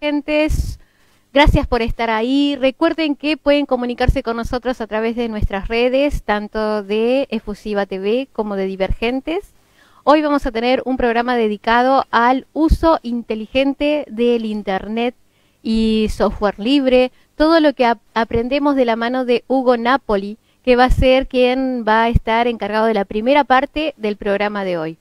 Gentes, gracias por estar ahí. Recuerden que pueden comunicarse con nosotros a través de nuestras redes, tanto de Efusiva TV como de Divergentes. Hoy vamos a tener un programa dedicado al uso inteligente del Internet y software libre, todo lo que aprendemos de la mano de Hugo Napoli, que va a ser quien va a estar encargado de la primera parte del programa de hoy.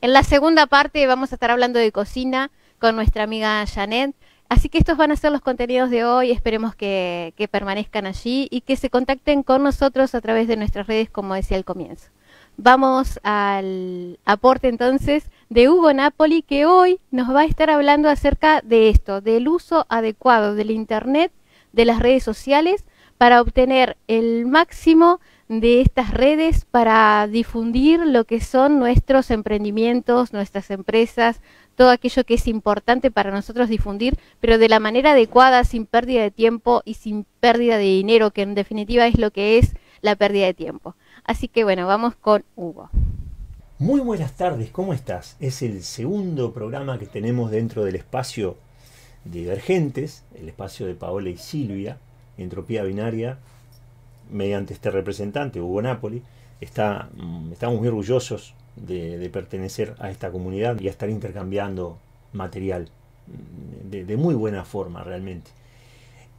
En la segunda parte vamos a estar hablando de cocina, con nuestra amiga Janet. Así que estos van a ser los contenidos de hoy. Esperemos que, permanezcan allí y que se contacten con nosotros a través de nuestras redes, como decía al comienzo. Vamos al aporte entonces de Hugo Napoli, que hoy nos va a estar hablando acerca de esto, del uso adecuado del Internet, de las redes sociales, para obtener el máximo de estas redes para difundir lo que son nuestros emprendimientos, nuestras empresas, todo aquello que es importante para nosotros difundir, pero de la manera adecuada, sin pérdida de tiempo y sin pérdida de dinero, que en definitiva es lo que es la pérdida de tiempo. Así que bueno, vamos con Hugo. Muy buenas tardes, ¿cómo estás? Es el segundo programa que tenemos dentro del espacio Divergentes, el espacio de Paola y Silvia, Entropía Binaria, mediante este representante, Hugo Napoli. Mm, estamos muy orgullosos de, pertenecer a esta comunidad y a estar intercambiando material de, muy buena forma realmente.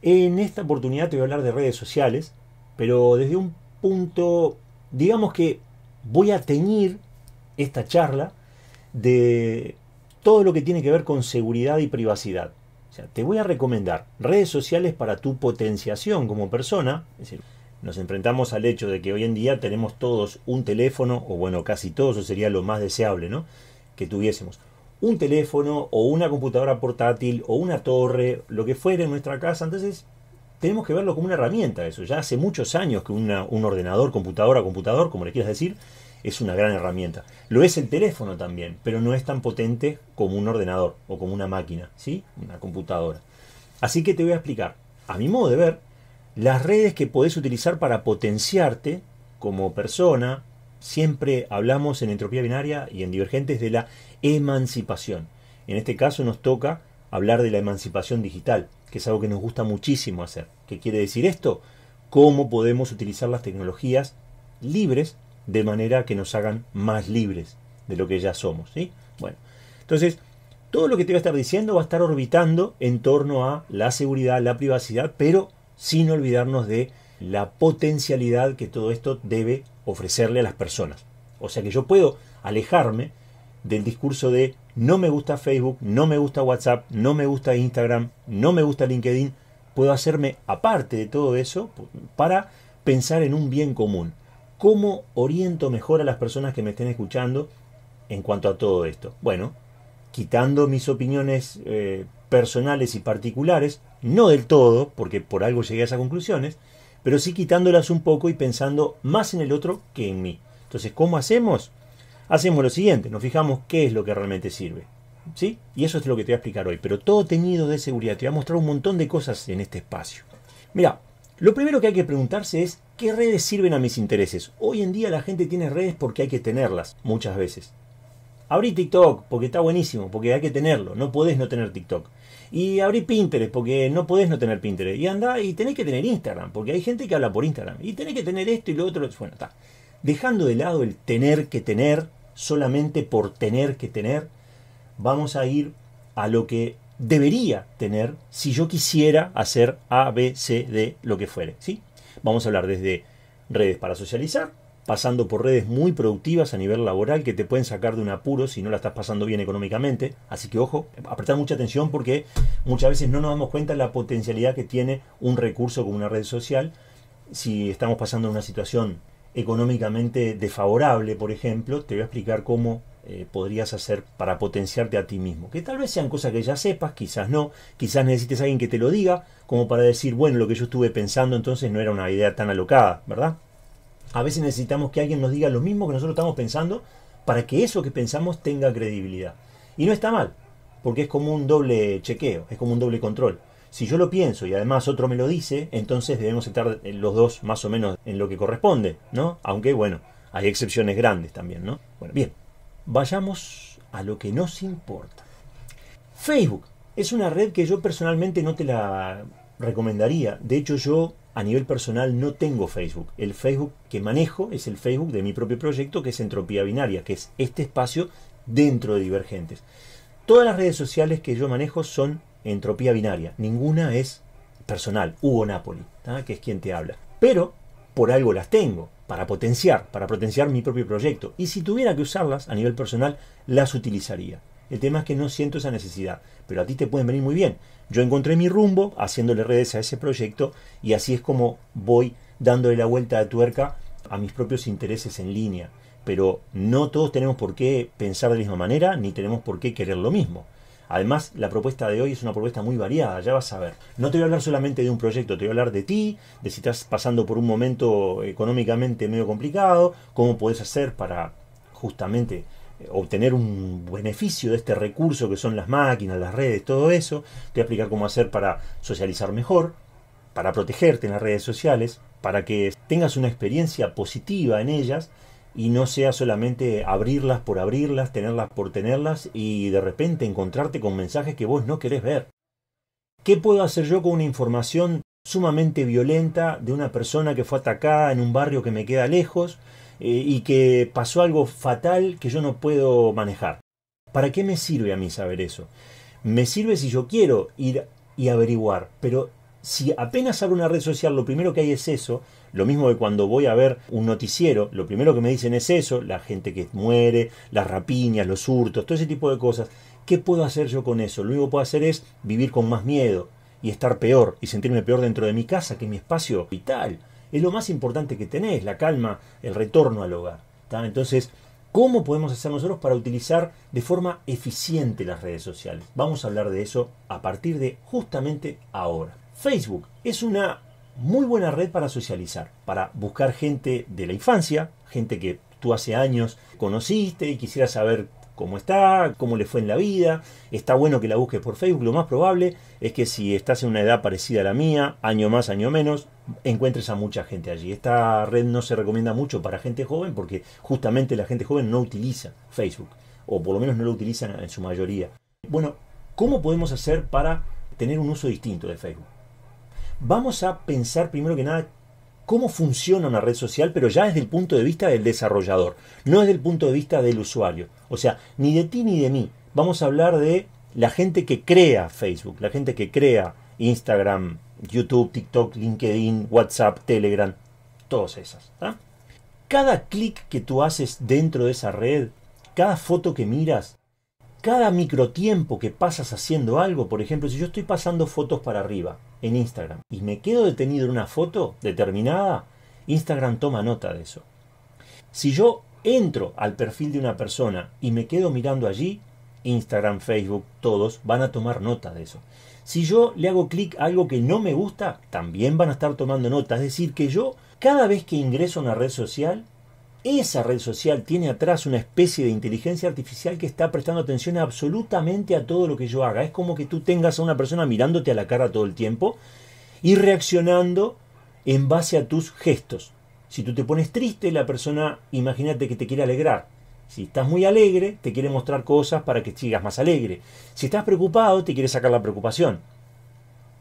En esta oportunidad te voy a hablar de redes sociales, pero desde un punto, digamos que voy a teñir esta charla de todo lo que tiene que ver con seguridad y privacidad. O sea, te voy a recomendar redes sociales para tu potenciación como persona, es decir, nos enfrentamos al hecho de que hoy en día tenemos todos un teléfono, o bueno, casi todos, eso sería lo más deseable, ¿no? Que tuviésemos un teléfono o una computadora portátil o una torre, lo que fuera en nuestra casa. Entonces, tenemos que verlo como una herramienta, eso. Ya hace muchos años que un ordenador, computadora, computador, como le quieras decir, es una gran herramienta. Lo es el teléfono también, pero no es tan potente como un ordenador o como una máquina, ¿sí? Una computadora. Así que te voy a explicar, a mi modo de ver, las redes que podés utilizar para potenciarte como persona. Siempre hablamos en entropía binaria y en divergentes de la emancipación. En este caso nos toca hablar de la emancipación digital, que es algo que nos gusta muchísimo hacer. ¿Qué quiere decir esto? Cómo podemos utilizar las tecnologías libres de manera que nos hagan más libres de lo que ya somos. ¿sí? Bueno, entonces todo lo que te voy a estar diciendo va a estar orbitando en torno a la seguridad, la privacidad, pero sin olvidarnos de la potencialidad que todo esto debe ofrecerle a las personas. O sea que yo puedo alejarme del discurso de no me gusta Facebook, no me gusta WhatsApp, no me gusta Instagram, no me gusta LinkedIn. Puedo hacerme aparte de todo eso para pensar en un bien común. ¿Cómo oriento mejor a las personas que me estén escuchando en cuanto a todo esto? Bueno, quitando mis opiniones eh, personales y particulares, no del todo, porque por algo llegué a esas conclusiones, pero sí quitándolas un poco y pensando más en el otro que en mí. Entonces, ¿cómo hacemos? Hacemos lo siguiente, nos fijamos qué es lo que realmente sirve. ¿Sí? Y eso es lo que te voy a explicar hoy, pero todo teñido de seguridad. Te voy a mostrar un montón de cosas en este espacio. Mira, lo primero que hay que preguntarse es qué redes sirven a mis intereses. Hoy en día la gente tiene redes porque hay que tenerlas, muchas veces. Abrí TikTok porque está buenísimo, porque hay que tenerlo, no podés no tener TikTok. Y abrí Pinterest, porque no podés no tener Pinterest. Y anda, y tenés que tener Instagram, porque hay gente que habla por Instagram. Y tenés que tener esto y lo otro. Bueno, está. Dejando de lado el tener que tener, solamente por tener que tener, vamos a ir a lo que debería tener si yo quisiera hacer A, B, C, D, lo que fuere. ¿sí? Vamos a hablar desde redes para socializar, pasando por redes muy productivas a nivel laboral que te pueden sacar de un apuro si no la estás pasando bien económicamente. Así que ojo, apretar mucha atención porque muchas veces no nos damos cuenta de la potencialidad que tiene un recurso como una red social si estamos pasando en una situación económicamente desfavorable, por ejemplo, te voy a explicar cómo eh, podrías hacer para potenciarte a ti mismo. Que tal vez sean cosas que ya sepas, quizás no, quizás necesites a alguien que te lo diga, como para decir, bueno, lo que yo estuve pensando entonces no era una idea tan alocada, ¿verdad? A veces necesitamos que alguien nos diga lo mismo que nosotros estamos pensando para que eso que pensamos tenga credibilidad. Y no está mal, porque es como un doble chequeo, es como un doble control. Si yo lo pienso y además otro me lo dice, entonces debemos estar eh, los dos más o menos en lo que corresponde, ¿no? Aunque bueno, hay excepciones grandes también, ¿no? Bueno, bien, vayamos a lo que nos importa. Facebook es una red que yo personalmente no te la recomendaría. De hecho, yo a nivel personal no tengo Facebook. El Facebook que manejo es el Facebook de mi propio proyecto, que es Entropía Binaria, que es este espacio dentro de Divergentes. Todas las redes sociales que yo manejo son Entropía Binaria. Ninguna es personal. Hugo Napoli, que es quien te habla. Pero por algo las tengo, para potenciar, para potenciar mi propio proyecto. Y si tuviera que usarlas a nivel personal, las utilizaría. El tema es que no siento esa necesidad, pero a ti te pueden venir muy bien. Yo encontré mi rumbo haciéndole redes a ese proyecto y así es como voy dándole la vuelta de tuerca a mis propios intereses en línea. Pero no todos tenemos por qué pensar de la misma manera ni tenemos por qué querer lo mismo. Además, la propuesta de hoy es una propuesta muy variada, ya vas a ver. No te voy a hablar solamente de un proyecto, te voy a hablar de ti, de si estás pasando por un momento económicamente medio complicado, cómo puedes hacer para justamente obtener un beneficio de este recurso que son las máquinas, las redes, todo eso. Te voy a explicar cómo hacer para socializar mejor, para protegerte en las redes sociales, para que tengas una experiencia positiva en ellas y no sea solamente abrirlas por abrirlas, tenerlas por tenerlas y de repente encontrarte con mensajes que vos no querés ver. ¿Qué puedo hacer yo con una información sumamente violenta de una persona que fue atacada en un barrio que me queda lejos? Eh, y que pasó algo fatal que yo no puedo manejar. ¿Para qué me sirve a mí saber eso? Me sirve si yo quiero ir y averiguar, pero si apenas abro una red social lo primero que hay es eso, lo mismo que cuando voy a ver un noticiero, lo primero que me dicen es eso, la gente que muere, las rapiñas, los hurtos, todo ese tipo de cosas. ¿Qué puedo hacer yo con eso? Lo único que puedo hacer es vivir con más miedo y estar peor y sentirme peor dentro de mi casa, que es mi espacio vital es lo más importante que tenés, la calma, el retorno al hogar. Entonces, ¿cómo podemos hacer nosotros para utilizar de forma eficiente las redes sociales? Vamos a hablar de eso a partir de justamente ahora. Facebook es una muy buena red para socializar, para buscar gente de la infancia, gente que tú hace años conociste y quisieras saber cómo está, cómo le fue en la vida. Está bueno que la busques por Facebook. Lo más probable es que si estás en una edad parecida a la mía, año más, año menos, encuentres a mucha gente allí. Esta red no se recomienda mucho para gente joven porque justamente la gente joven no utiliza Facebook, o por lo menos no lo utilizan en su mayoría. Bueno, ¿cómo podemos hacer para tener un uso distinto de Facebook? Vamos a pensar primero que nada cómo funciona una red social, pero ya desde el punto de vista del desarrollador, no desde el punto de vista del usuario. O sea, ni de ti ni de mí. Vamos a hablar de la gente que crea Facebook, la gente que crea Instagram, YouTube, TikTok, LinkedIn, WhatsApp, Telegram, todas esas. Cada clic que tú haces dentro de esa red, cada foto que miras, cada microtiempo que pasas haciendo algo, por ejemplo, si yo estoy pasando fotos para arriba, en Instagram y me quedo detenido en una foto determinada, Instagram toma nota de eso. Si yo entro al perfil de una persona y me quedo mirando allí, Instagram, Facebook, todos van a tomar nota de eso. Si yo le hago clic a algo que no me gusta, también van a estar tomando nota. Es decir, que yo cada vez que ingreso a una red social, esa red social tiene atrás una especie de inteligencia artificial que está prestando atención absolutamente a todo lo que yo haga. Es como que tú tengas a una persona mirándote a la cara todo el tiempo y reaccionando en base a tus gestos. Si tú te pones triste, la persona, imagínate que te quiere alegrar. Si estás muy alegre, te quiere mostrar cosas para que sigas más alegre. Si estás preocupado, te quiere sacar la preocupación.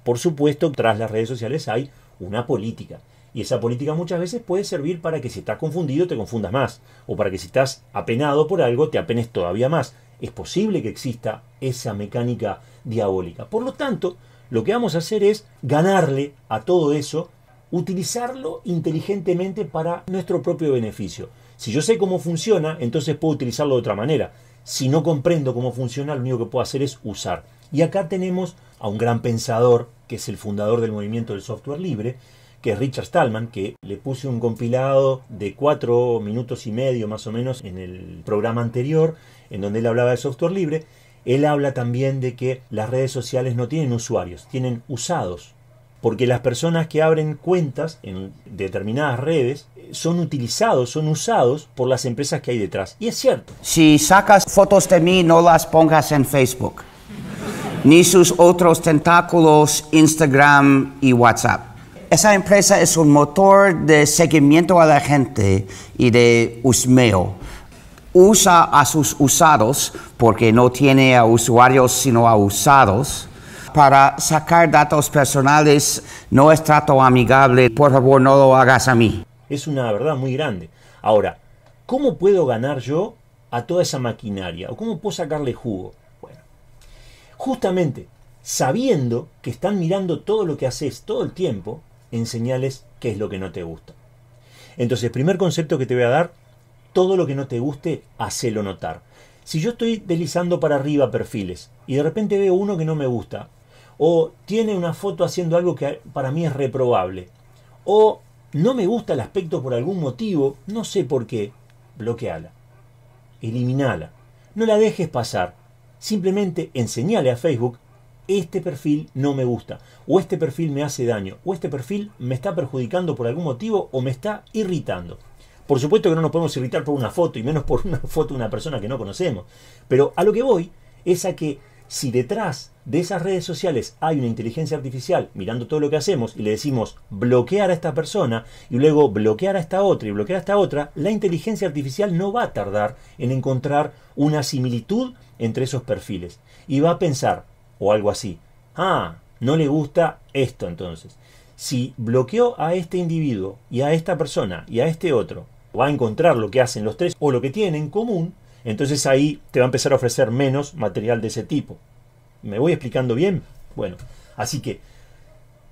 Por supuesto, tras las redes sociales hay una política. Y esa política muchas veces puede servir para que si estás confundido te confundas más, o para que si estás apenado por algo te apenes todavía más. Es posible que exista esa mecánica diabólica. Por lo tanto, lo que vamos a hacer es ganarle a todo eso, utilizarlo inteligentemente para nuestro propio beneficio. Si yo sé cómo funciona, entonces puedo utilizarlo de otra manera. Si no comprendo cómo funciona, lo único que puedo hacer es usar. Y acá tenemos a un gran pensador, que es el fundador del movimiento del software libre, que es Richard Stallman, que le puse un compilado de cuatro minutos y medio más o menos en el programa anterior, en donde él hablaba de software libre. Él habla también de que las redes sociales no tienen usuarios, tienen usados, porque las personas que abren cuentas en determinadas redes son utilizados, son usados por las empresas que hay detrás. Y es cierto. Si sacas fotos de mí, no las pongas en Facebook, ni sus otros tentáculos, Instagram y WhatsApp esa empresa es un motor de seguimiento a la gente y de usmeo. Usa a sus usados, porque no tiene a usuarios sino a usados, para sacar datos personales. No es trato amigable, por favor no lo hagas a mí. Es una verdad muy grande. Ahora, ¿cómo puedo ganar yo a toda esa maquinaria? ¿O cómo puedo sacarle jugo? Bueno, justamente sabiendo que están mirando todo lo que haces todo el tiempo, enseñales qué es lo que no te gusta. Entonces, primer concepto que te voy a dar, todo lo que no te guste, hacelo notar. Si yo estoy deslizando para arriba perfiles y de repente veo uno que no me gusta, o tiene una foto haciendo algo que para mí es reprobable, o no me gusta el aspecto por algún motivo, no sé por qué, bloqueala, eliminala, no la dejes pasar, simplemente enseñale a Facebook este perfil no me gusta, o este perfil me hace daño, o este perfil me está perjudicando por algún motivo o me está irritando. Por supuesto que no nos podemos irritar por una foto, y menos por una foto de una persona que no conocemos. Pero a lo que voy es a que si detrás de esas redes sociales hay una inteligencia artificial mirando todo lo que hacemos y le decimos bloquear a esta persona y luego bloquear a esta otra y bloquear a esta otra, la inteligencia artificial no va a tardar en encontrar una similitud entre esos perfiles y va a pensar, o algo así. Ah, no le gusta esto entonces. Si bloqueó a este individuo y a esta persona y a este otro, va a encontrar lo que hacen los tres o lo que tienen en común, entonces ahí te va a empezar a ofrecer menos material de ese tipo. ¿Me voy explicando bien? Bueno, así que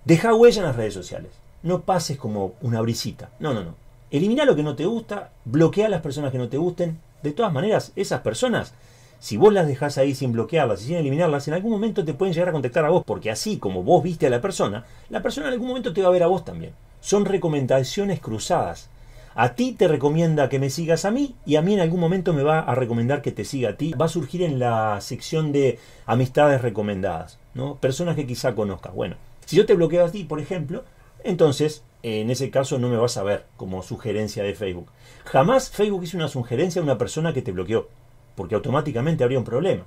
deja huella en las redes sociales. No pases como una brisita. No, no, no. Elimina lo que no te gusta, bloquea a las personas que no te gusten. De todas maneras, esas personas si vos las dejás ahí sin bloquearlas y sin eliminarlas, en algún momento te pueden llegar a contactar a vos, porque así como vos viste a la persona, la persona en algún momento te va a ver a vos también. Son recomendaciones cruzadas. A ti te recomienda que me sigas a mí y a mí en algún momento me va a recomendar que te siga a ti. Va a surgir en la sección de amistades recomendadas, ¿no? Personas que quizá conozcas. Bueno, si yo te bloqueo a ti, por ejemplo, entonces en ese caso no me vas a ver como sugerencia de Facebook. Jamás Facebook hizo una sugerencia a una persona que te bloqueó porque automáticamente habría un problema.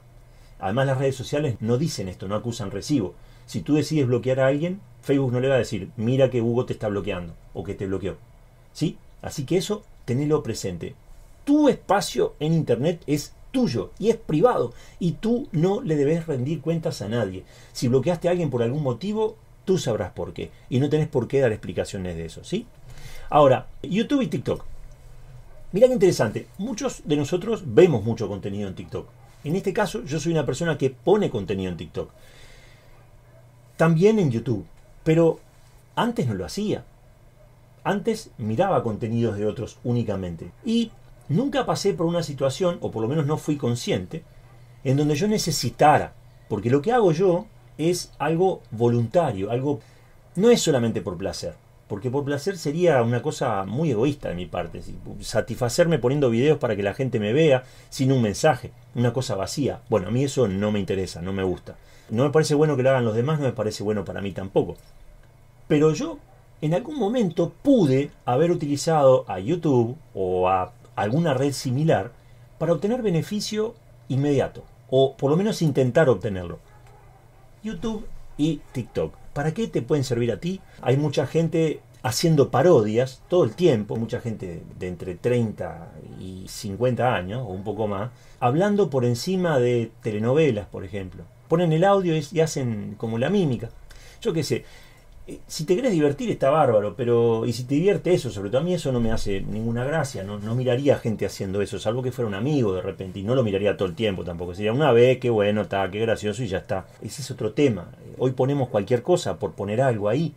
Además las redes sociales no dicen esto, no acusan recibo. Si tú decides bloquear a alguien, Facebook no le va a decir, mira que Hugo te está bloqueando o que te bloqueó. ¿Sí? Así que eso, tenelo presente. Tu espacio en Internet es tuyo y es privado y tú no le debes rendir cuentas a nadie. Si bloqueaste a alguien por algún motivo, tú sabrás por qué y no tenés por qué dar explicaciones de eso, ¿sí? Ahora, YouTube y TikTok. Mirá qué interesante, muchos de nosotros vemos mucho contenido en TikTok. En este caso, yo soy una persona que pone contenido en TikTok. También en YouTube, pero antes no lo hacía. Antes miraba contenidos de otros únicamente. Y nunca pasé por una situación, o por lo menos no fui consciente, en donde yo necesitara. Porque lo que hago yo es algo voluntario, algo... No es solamente por placer. Porque por placer sería una cosa muy egoísta de mi parte. Satisfacerme poniendo videos para que la gente me vea sin un mensaje. Una cosa vacía. Bueno, a mí eso no me interesa, no me gusta. No me parece bueno que lo hagan los demás, no me parece bueno para mí tampoco. Pero yo en algún momento pude haber utilizado a YouTube o a alguna red similar para obtener beneficio inmediato. O por lo menos intentar obtenerlo. YouTube y TikTok. ¿Para qué te pueden servir a ti? Hay mucha gente haciendo parodias todo el tiempo, mucha gente de entre 30 y 50 años, o un poco más, hablando por encima de telenovelas, por ejemplo. Ponen el audio y hacen como la mímica. Yo qué sé, eh, si te querés divertir está bárbaro, pero y si te divierte eso, sobre todo a mí eso no me hace ninguna gracia, no, miraría miraría gente haciendo eso, salvo que fuera un amigo de repente, y no lo miraría todo el tiempo tampoco, sería una vez, qué bueno, está, qué gracioso y ya está. Ese es otro tema, hoy ponemos cualquier cosa por poner algo ahí,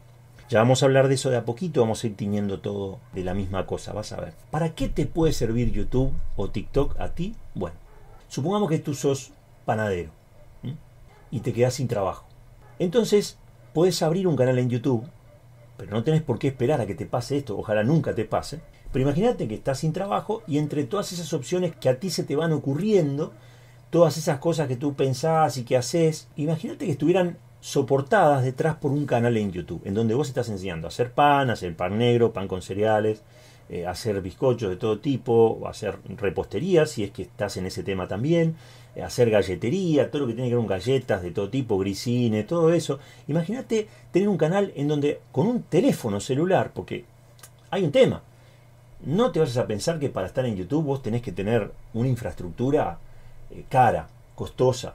ya vamos a hablar de eso de a poquito, vamos a ir tiñendo todo de la misma cosa, vas a ver. ¿Para qué te puede servir YouTube o TikTok a ti? Bueno, supongamos que tú sos panadero y te quedas sin trabajo. Entonces, Puedes abrir un canal en YouTube, pero no tenés por qué esperar a que te pase esto, ojalá nunca te pase. Pero imagínate que estás sin trabajo y entre todas esas opciones que a ti se te van ocurriendo, todas esas cosas que tú pensás y que haces, imagínate que estuvieran soportadas detrás por un canal en YouTube, en donde vos estás enseñando a hacer pan, hacer pan negro, pan con cereales, eh, hacer bizcochos de todo tipo, hacer repostería, si es que estás en ese tema también, eh, hacer galletería, todo lo que tiene que ver con galletas de todo tipo, grisines, todo eso. Imagínate tener un canal en donde con un teléfono celular, porque hay un tema. No te vayas a pensar que para estar en YouTube vos tenés que tener una infraestructura eh, cara, costosa.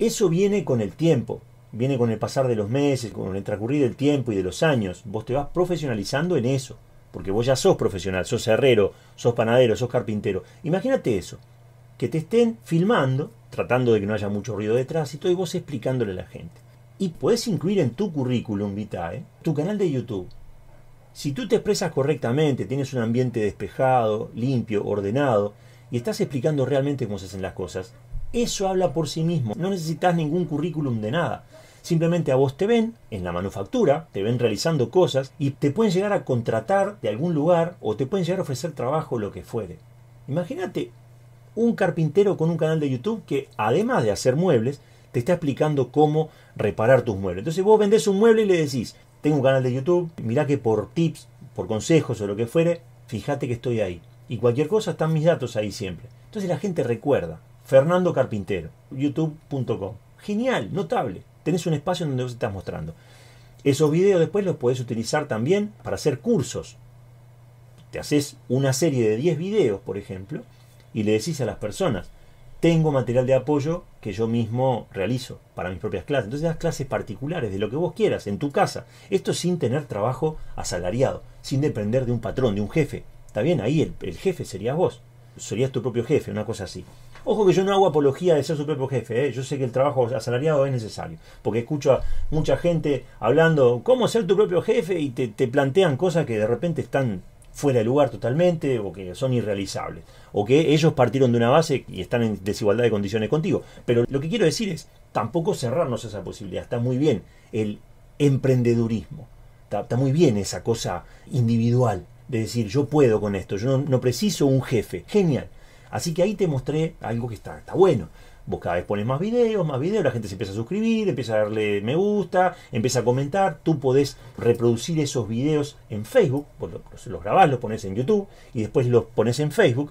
Eso viene con el tiempo, viene con el pasar de los meses, con el transcurrir del tiempo y de los años. Vos te vas profesionalizando en eso, porque vos ya sos profesional, sos herrero, sos panadero, sos carpintero. Imagínate eso que te estén filmando, tratando de que no haya mucho ruido y tránsito y vos explicándole a la gente. Y puedes incluir en tu currículum vitae tu canal de YouTube. Si tú te expresas correctamente, tienes un ambiente despejado, limpio, ordenado, y estás explicando realmente cómo se hacen las cosas, eso habla por sí mismo. No necesitas ningún currículum de nada. Simplemente a vos te ven en la manufactura, te ven realizando cosas y te pueden llegar a contratar de algún lugar o te pueden llegar a ofrecer trabajo, lo que fuere. Imagínate un carpintero con un canal de YouTube que además de hacer muebles, te está explicando cómo reparar tus muebles. Entonces vos vendés un mueble y le decís, tengo un canal de YouTube, mirá que por tips, por consejos o lo que fuere, fíjate que estoy ahí. Y cualquier cosa están mis datos ahí siempre. Entonces la gente recuerda, Fernando Carpintero, youtube.com. Genial, notable. Tenés un espacio donde vos estás mostrando. Esos videos después los podés utilizar también para hacer cursos. Te haces una serie de 10 videos, por ejemplo, y le decís a las personas, tengo material de apoyo que yo mismo realizo para mis propias clases. Entonces das clases particulares de lo que vos quieras, en tu casa. Esto sin tener trabajo asalariado, sin depender de un patrón, de un jefe. Está bien, ahí el, jefe serías vos. Serías tu propio jefe, una cosa así. Ojo que yo no hago apología de ser su propio jefe, ¿eh? yo sé que el trabajo asalariado es necesario, porque escucho a mucha gente hablando, ¿cómo ser tu propio jefe? y te plantean cosas que de repente están fuera de lugar totalmente o que son irrealizables o que ellos partieron de una base y están en desigualdad de condiciones contigo. Pero lo que quiero decir es tampoco cerrarnos esa posibilidad. Está muy bien el emprendedurismo, está, muy bien esa cosa individual de decir yo puedo con esto, yo no, preciso un jefe. Genial. Así que ahí te mostré algo que está, está bueno. Vos cada vez pones más videos, más videos, la gente se empieza a suscribir, empieza a darle me gusta, empieza a comentar. Tú podés reproducir esos videos en Facebook, los, los grabás, los pones en YouTube y después los pones en Facebook.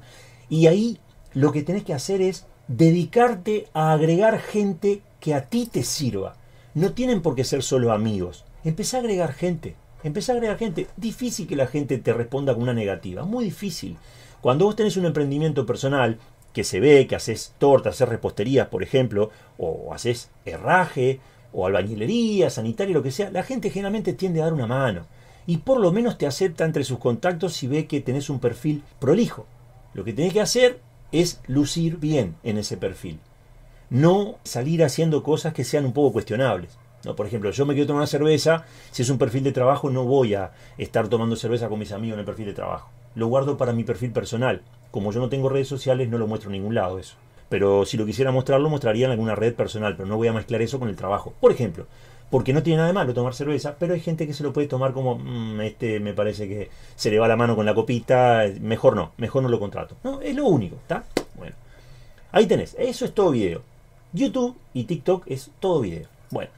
Y ahí lo que tenés que hacer es dedicarte a agregar gente que a ti te sirva. No tienen por qué ser solo amigos. Empezá a agregar gente. Empezá a agregar gente. Difícil que la gente te responda con una negativa. Muy difícil. Cuando vos tenés un emprendimiento personal, que se ve que haces torta, haces reposterías, por ejemplo, o haces herraje, o albañilería, sanitaria, lo que sea, la gente generalmente tiende a dar una mano. Y por lo menos te acepta entre sus contactos si ve que tenés un perfil prolijo. Lo que tenés que hacer es lucir bien en ese perfil. No salir haciendo cosas que sean un poco cuestionables. ¿no? Por ejemplo, yo me quiero tomar una cerveza, si es un perfil de trabajo no voy a estar tomando cerveza con mis amigos en el perfil de trabajo lo guardo para mi perfil personal. Como yo no tengo redes sociales, no lo muestro en ningún lado eso. Pero si lo quisiera mostrar, lo mostraría en alguna red personal, pero no voy a mezclar eso con el trabajo. Por ejemplo, porque no tiene nada de malo tomar cerveza, pero hay gente que se lo puede tomar como, mm, este me parece que se le va la mano con la copita, mejor no, mejor no lo contrato. No, es lo único, ¿está? Bueno, ahí tenés, eso es todo video. YouTube y TikTok es todo video. Bueno,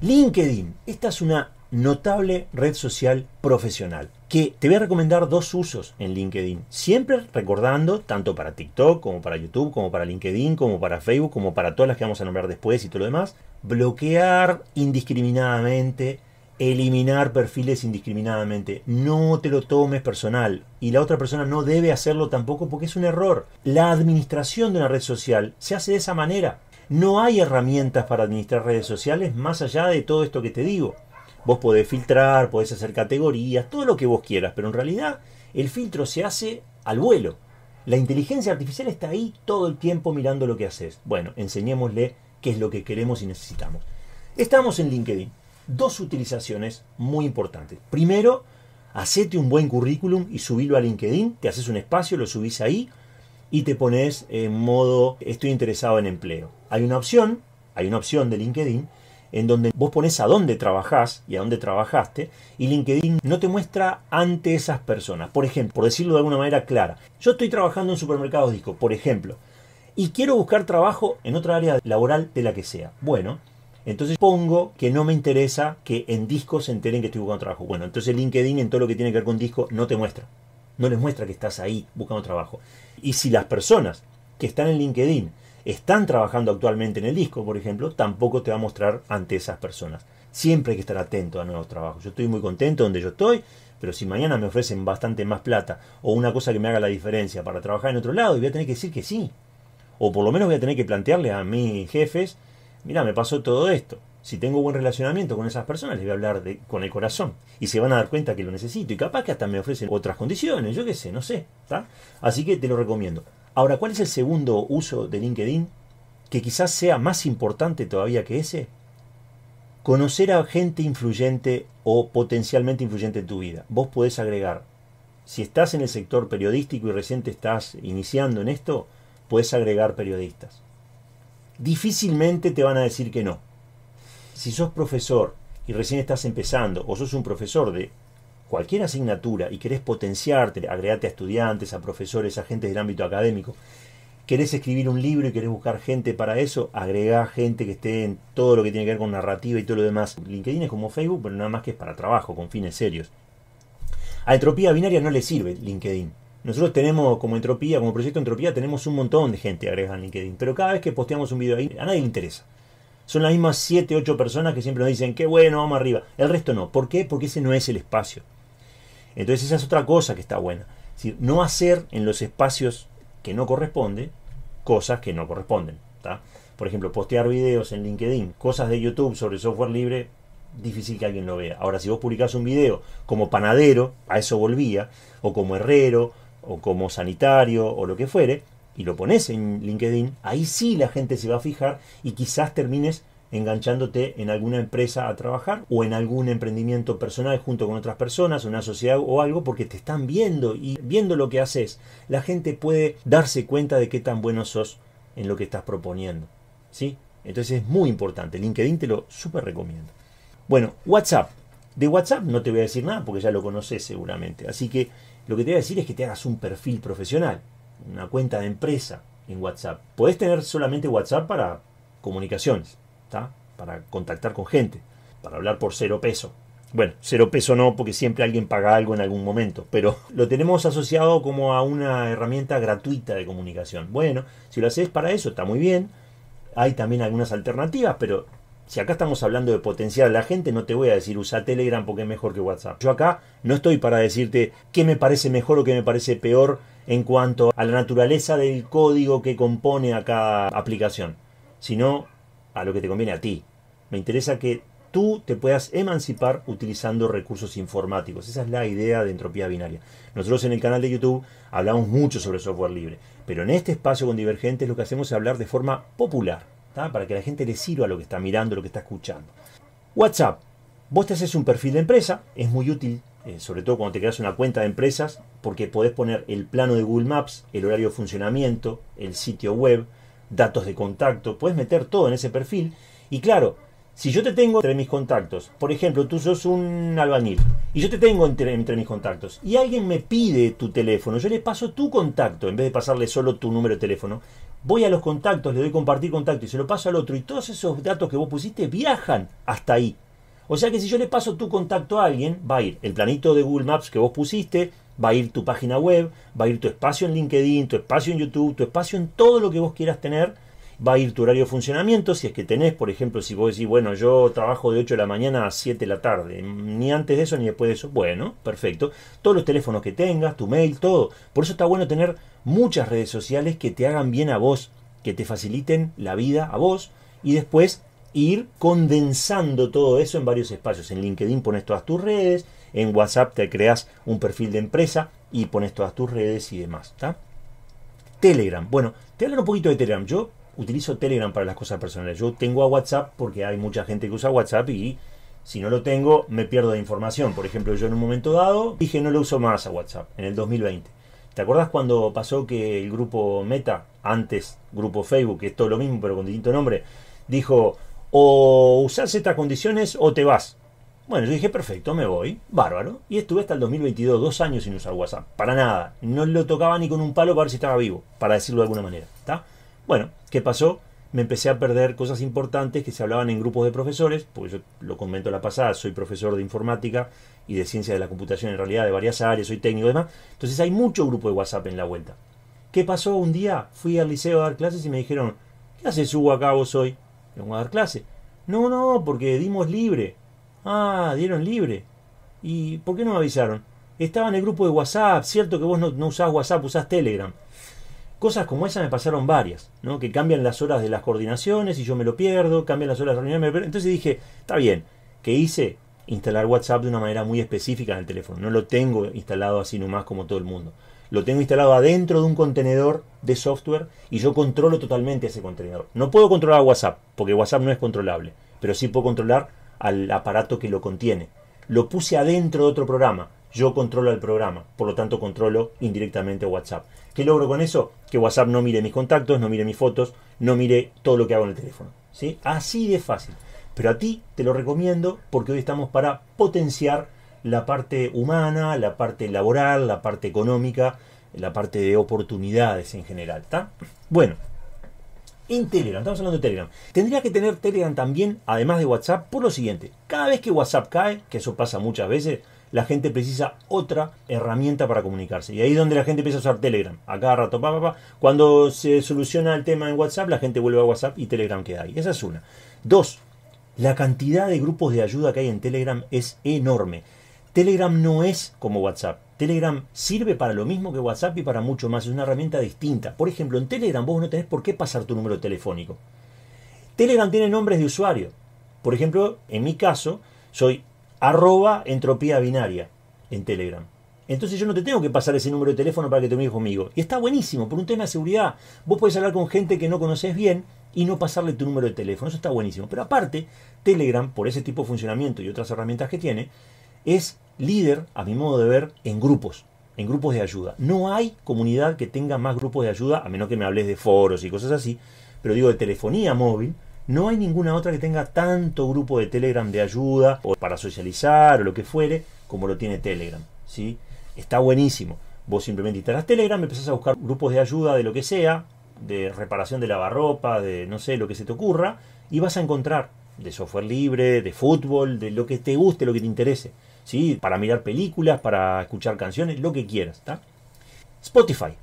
LinkedIn, esta es una notable red social profesional que te voy a recomendar dos usos en LinkedIn. Siempre recordando, tanto para TikTok como para YouTube, como para LinkedIn, como para Facebook, como para todas las que vamos a nombrar después y todo lo demás, bloquear indiscriminadamente, eliminar perfiles indiscriminadamente. No te lo tomes personal y la otra persona no debe hacerlo tampoco porque es un error. La administración de una red social se hace de esa manera. No hay herramientas para administrar redes sociales más allá de todo esto que te digo. Vos podés filtrar, podés hacer categorías, todo lo que vos quieras, pero en realidad el filtro se hace al vuelo. La inteligencia artificial está ahí todo el tiempo mirando lo que haces. Bueno, enseñémosle qué es lo que queremos y necesitamos. Estamos en LinkedIn. Dos utilizaciones muy importantes. Primero, hacete un buen currículum y subilo a LinkedIn. Te haces un espacio, lo subís ahí y te pones en modo estoy interesado en empleo. Hay una opción, hay una opción de LinkedIn en donde vos pones a dónde trabajás y a dónde trabajaste, y LinkedIn no te muestra ante esas personas. Por ejemplo, por decirlo de alguna manera clara, yo estoy trabajando en supermercados discos, por ejemplo, y quiero buscar trabajo en otra área laboral de la que sea. Bueno, entonces pongo que no me interesa que en discos se enteren que estoy buscando trabajo. Bueno, entonces LinkedIn en todo lo que tiene que ver con disco no te muestra. No les muestra que estás ahí buscando trabajo. Y si las personas que están en LinkedIn están trabajando actualmente en el disco, por ejemplo, tampoco te va a mostrar ante esas personas. Siempre hay que estar atento a nuevos trabajos. Yo estoy muy contento donde yo estoy, pero si mañana me ofrecen bastante más plata o una cosa que me haga la diferencia para trabajar en otro lado, voy a tener que decir que sí. O por lo menos voy a tener que plantearle a mis jefes, mira, me pasó todo esto. Si tengo buen relacionamiento con esas personas, les voy a hablar de, con el corazón. Y se van a dar cuenta que lo necesito. Y capaz que hasta me ofrecen otras condiciones, yo qué sé, no sé. Así que te lo recomiendo. Ahora, ¿cuál es el segundo uso de LinkedIn? Que quizás sea más importante todavía que ese. Conocer a gente influyente o potencialmente influyente en tu vida. Vos podés agregar, si estás en el sector periodístico y recién te estás iniciando en esto, podés agregar periodistas. Difícilmente te van a decir que no. Si sos profesor y recién estás empezando o sos un profesor de cualquier asignatura y querés potenciarte, agregate a estudiantes, a profesores, a gente del ámbito académico, querés escribir un libro y querés buscar gente para eso, agregá gente que esté en todo lo que tiene que ver con narrativa y todo lo demás. LinkedIn es como Facebook, pero nada más que es para trabajo, con fines serios. A entropía binaria no le sirve LinkedIn. Nosotros tenemos como entropía, como proyecto entropía, tenemos un montón de gente agregada en LinkedIn. Pero cada vez que posteamos un video ahí, a nadie le interesa. Son las mismas 7, 8 personas que siempre nos dicen, qué bueno, vamos arriba. El resto no. ¿Por qué? Porque ese no es el espacio. Entonces esa es otra cosa que está buena. Es decir, no hacer en los espacios que no corresponde cosas que no corresponden. Por ejemplo, postear videos en LinkedIn, cosas de YouTube sobre software libre, difícil que alguien lo vea. Ahora, si vos publicás un video como panadero, a eso volvía, o como herrero, o como sanitario, o lo que fuere, y lo pones en LinkedIn, ahí sí la gente se va a fijar y quizás termines enganchándote en alguna empresa a trabajar o en algún emprendimiento personal junto con otras personas, una sociedad o algo, porque te están viendo y viendo lo que haces, la gente puede darse cuenta de qué tan bueno sos en lo que estás proponiendo. ¿sí? Entonces es muy importante, LinkedIn te lo súper recomiendo. Bueno, WhatsApp. De WhatsApp no te voy a decir nada porque ya lo conoces seguramente. Así que lo que te voy a decir es que te hagas un perfil profesional, una cuenta de empresa en WhatsApp. Podés tener solamente WhatsApp para comunicaciones para contactar con gente, para hablar por cero peso. Bueno, cero peso no, porque siempre alguien paga algo en algún momento, pero lo tenemos asociado como a una herramienta gratuita de comunicación. Bueno, si lo haces para eso, está muy bien. Hay también algunas alternativas, pero si acá estamos hablando de potenciar a la gente, no te voy a decir usa Telegram porque es mejor que WhatsApp. Yo acá no estoy para decirte qué me parece mejor o qué me parece peor en cuanto a la naturaleza del código que compone a cada aplicación, sino a lo que te conviene a ti. Me interesa que tú te puedas emancipar utilizando recursos informáticos. Esa es la idea de entropía binaria. Nosotros en el canal de YouTube hablamos mucho sobre software libre, pero en este espacio con divergentes lo que hacemos es hablar de forma popular, para que la gente le sirva lo que está mirando, lo que está escuchando. WhatsApp. Vos te haces un perfil de empresa, es muy útil, eh, sobre todo cuando te creas una cuenta de empresas, porque podés poner el plano de Google Maps, el horario de funcionamiento, el sitio web, datos de contacto, puedes meter todo en ese perfil. Y claro, si yo te tengo entre mis contactos, por ejemplo, tú sos un albañil, y yo te tengo entre, entre, mis contactos, y alguien me pide tu teléfono, yo le paso tu contacto, en vez de pasarle solo tu número de teléfono, voy a los contactos, le doy compartir contacto y se lo paso al otro, y todos esos datos que vos pusiste viajan hasta ahí. O sea que si yo le paso tu contacto a alguien, va a ir el planito de Google Maps que vos pusiste, va a ir tu página web, va a ir tu espacio en LinkedIn, tu espacio en YouTube, tu espacio en todo lo que vos quieras tener, va a ir tu horario de funcionamiento, si es que tenés, por ejemplo, si vos decís, bueno, yo trabajo de 8 de la mañana a 7 de la tarde, ni antes de eso ni después de eso, bueno, perfecto, todos los teléfonos que tengas, tu mail, todo, por eso está bueno tener muchas redes sociales que te hagan bien a vos, que te faciliten la vida a vos y después ir condensando todo eso en varios espacios, en LinkedIn pones todas tus redes, en WhatsApp te creas un perfil de empresa y pones todas tus redes y demás. Telegram. Bueno, te hablo un poquito de Telegram. Yo utilizo Telegram para las cosas personales. Yo tengo a WhatsApp porque hay mucha gente que usa WhatsApp y si no lo tengo me pierdo de información. Por ejemplo, yo en un momento dado dije no lo uso más a WhatsApp en el 2020. ¿Te acuerdas cuando pasó que el grupo Meta, antes grupo Facebook, que es todo lo mismo pero con distinto nombre, dijo o usas estas condiciones o te vas? Bueno, yo dije, perfecto, me voy, bárbaro. Y estuve hasta el 2022, dos años sin usar WhatsApp, para nada. No lo tocaba ni con un palo para ver si estaba vivo, para decirlo de alguna manera. ¿está? Bueno, ¿qué pasó? Me empecé a perder cosas importantes que se hablaban en grupos de profesores, porque yo lo comento la pasada, soy profesor de informática y de ciencia de la computación en realidad, de varias áreas, soy técnico y demás. Entonces hay mucho grupo de WhatsApp en la vuelta. ¿Qué pasó? Un día fui al liceo a dar clases y me dijeron, ¿qué haces, Hugo, acá vos hoy? Vengo a dar clase. No, no, porque dimos libre. Ah, dieron libre. ¿Y por qué no me avisaron? Estaba en el grupo de WhatsApp, cierto que vos no, usás WhatsApp, usás Telegram. Cosas como esa me pasaron varias, ¿no? Que cambian las horas de las coordinaciones y yo me lo pierdo, cambian las horas de reunión, Entonces dije, está bien, ¿Qué hice? Instalar WhatsApp de una manera muy específica en el teléfono. No lo tengo instalado así nomás como todo el mundo. Lo tengo instalado adentro de un contenedor de software y yo controlo totalmente ese contenedor. No puedo controlar WhatsApp, porque WhatsApp no es controlable, pero sí puedo controlar al aparato que lo contiene. Lo puse adentro de otro programa. Yo controlo el programa, por lo tanto controlo indirectamente WhatsApp. ¿Qué logro con eso? Que WhatsApp no mire mis contactos, no mire mis fotos, no mire todo lo que hago en el teléfono. ¿sí? Así de fácil. Pero a ti te lo recomiendo porque hoy estamos para potenciar la parte humana, la parte laboral, la parte económica, la parte de oportunidades en general. Bueno, en Telegram, estamos hablando de Telegram. Tendría que tener Telegram también, además de WhatsApp, por lo siguiente. Cada vez que WhatsApp cae, que eso pasa muchas veces, la gente precisa otra herramienta para comunicarse. Y ahí es donde la gente empieza a usar Telegram. A cada rato, papá Cuando se soluciona el tema en WhatsApp, la gente vuelve a WhatsApp y Telegram queda ahí. Esa es una. Dos, la cantidad de grupos de ayuda que hay en Telegram es enorme. Telegram no es como WhatsApp. Telegram sirve para lo mismo que WhatsApp y para mucho más. Es una herramienta distinta. Por ejemplo, en Telegram vos no tenés por qué pasar tu número telefónico. Telegram tiene nombres de usuario. Por ejemplo, en mi caso, soy arroba entropía binaria en Telegram. Entonces yo no te tengo que pasar ese número de teléfono para que te unas conmigo. Y está buenísimo, por un tema de seguridad. Vos podés hablar con gente que no conoces bien y no pasarle tu número de teléfono. Eso está buenísimo. Pero aparte, Telegram, por ese tipo de funcionamiento y otras herramientas que tiene, es líder, a mi modo de ver, en grupos, en grupos de ayuda. No hay comunidad que tenga más grupos de ayuda, a menos que me hables de foros y cosas así, pero digo de telefonía móvil, no hay ninguna otra que tenga tanto grupo de Telegram de ayuda o para socializar o lo que fuere como lo tiene Telegram. ¿sí? Está buenísimo. Vos simplemente instalas Telegram, empezás a buscar grupos de ayuda de lo que sea, de reparación de lavarropa, de no sé, lo que se te ocurra, y vas a encontrar de software libre, de fútbol, de lo que te guste, lo que te interese. Para mirar películas, para escuchar canciones, lo que quieras, Spotify.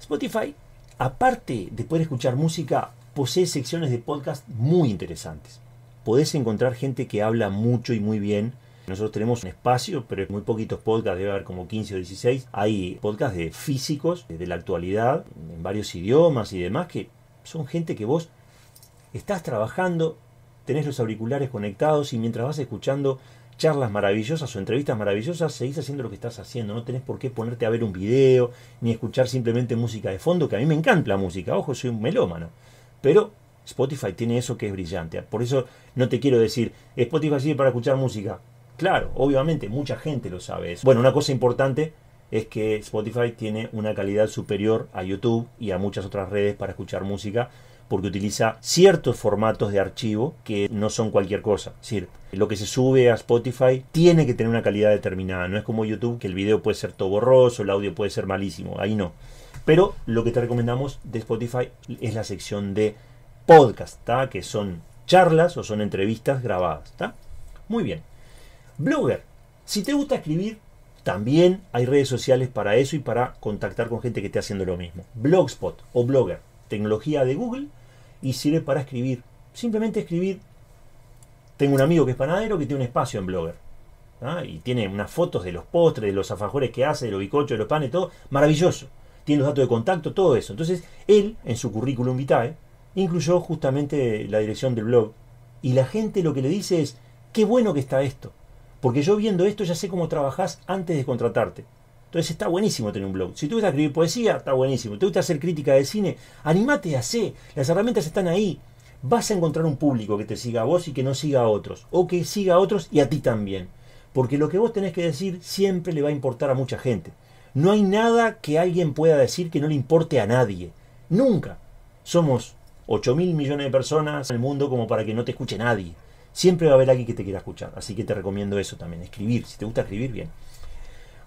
Spotify, aparte de poder escuchar música, posee secciones de podcast muy interesantes. Podés encontrar gente que habla mucho y muy bien. Nosotros tenemos un espacio, pero muy poquitos podcasts, debe haber como 15 o 16. Hay podcasts de físicos, de la actualidad, en varios idiomas y demás, que son gente que vos estás trabajando, tenés los auriculares conectados y mientras vas escuchando charlas maravillosas o entrevistas maravillosas, seguís haciendo lo que estás haciendo, no tenés por qué ponerte a ver un video ni escuchar simplemente música de fondo, que a mí me encanta la música, ojo, soy un melómano, pero Spotify tiene eso que es brillante, por eso no te quiero decir, Spotify sirve para escuchar música, claro, obviamente mucha gente lo sabe Bueno, una cosa importante es que Spotify tiene una calidad superior a YouTube y a muchas otras redes para escuchar música, porque utiliza ciertos formatos de archivo que no son cualquier cosa. Es decir, lo que se sube a Spotify tiene que tener una calidad determinada. No es como YouTube que el video puede ser todo borroso, el audio puede ser malísimo. Ahí no. Pero lo que te recomendamos de Spotify es la sección de podcast, que son charlas o son entrevistas grabadas. ¿está? Muy bien. Blogger. Si te gusta escribir, también hay redes sociales para eso y para contactar con gente que esté haciendo lo mismo. Blogspot o Blogger, tecnología de Google y sirve para escribir. Simplemente escribir. Tengo un amigo que es panadero que tiene un espacio en Blogger. Y tiene unas fotos de los postres, de los afajores que hace, de los bicochos, de los panes, todo. Maravilloso. Tiene los datos de contacto, todo eso. Entonces, él, en su currículum vitae, incluyó justamente la dirección del blog. Y la gente lo que le dice es, qué bueno que está esto. Porque yo viendo esto ya sé cómo trabajás antes de contratarte. Entonces está buenísimo tener un blog. Si te gusta escribir poesía, está buenísimo. Si Te gusta hacer crítica de cine, animate a hacer. Las herramientas están ahí. Vas a encontrar un público que te siga a vos y que no siga a otros. O que siga a otros y a ti también. Porque lo que vos tenés que decir siempre le va a importar a mucha gente. No hay nada que alguien pueda decir que no le importe a nadie. Nunca. Somos 8 mil millones de personas en el mundo como para que no te escuche nadie. Siempre va a haber alguien que te quiera escuchar. Así que te recomiendo eso también. Escribir. Si te gusta escribir, bien.